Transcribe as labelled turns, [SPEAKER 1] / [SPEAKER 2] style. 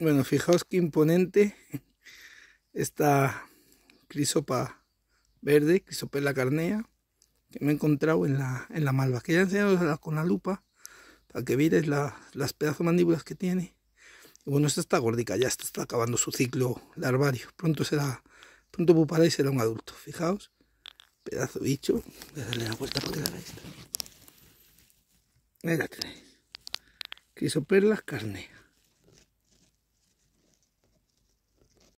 [SPEAKER 1] Bueno, fijaos qué imponente esta crisopa verde, crisopela carnea, que me he encontrado en la, en la malva. he enseñado con la lupa para que veáis las pedazos mandíbulas que tiene. Y bueno, esta está gordica, ya está acabando su ciclo larvario. Pronto será, pronto pupará y será un adulto. Fijaos, pedazo bicho. Voy a darle la vuelta para que la veáis Ahí la tenéis. Crisoperlas carnea.